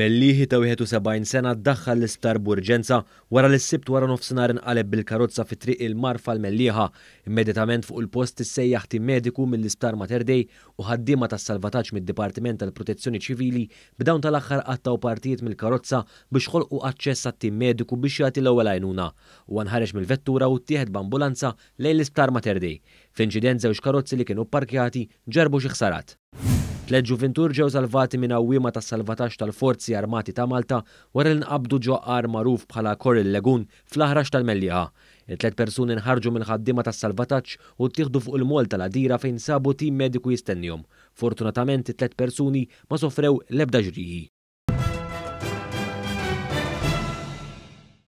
Melliħi ta' 71 sena ddaħħal l-isptar burġenza wara l sibt wara nofsinhar inqaleb bil-karozza fi triq il-marfa l-Melliħa. Immedjatament fuq il-post issejjaħ tim mediku mill-isptar Materdej u ħaddiema tas-salvataġġ mid-Dipartiment tal-Protezzjoni Ċivili b'dawn tal-aħħar qattaw partijiet mill-karozza biex ħolqu aċċess għat-tim mediku biex jagħti l-ewwel għajnuna. U nħareġ mill-vettura u tieħed b'ambulanza lejn l-isptar Materdej. F'inċident żewġ karozzi li kienu parkjati ġarbu xi ħsarat. Tlet ġuventur ġew salvati minn awwiema tas salvataġġ tal-Forzi Armati ta' Malta wara l nqabdu ġo magħruf bħala Koril Legun fl-aħrax tal-Melliħa. Tlet persuni nħarġu minn ħaddiema tas salvataġġ u ttieħdu fuq il-mol tal-adira fejn sabu tim mediku jistennihom. Fortunatament it-tlet persuni ma sofrew l-ebda ġrieħi.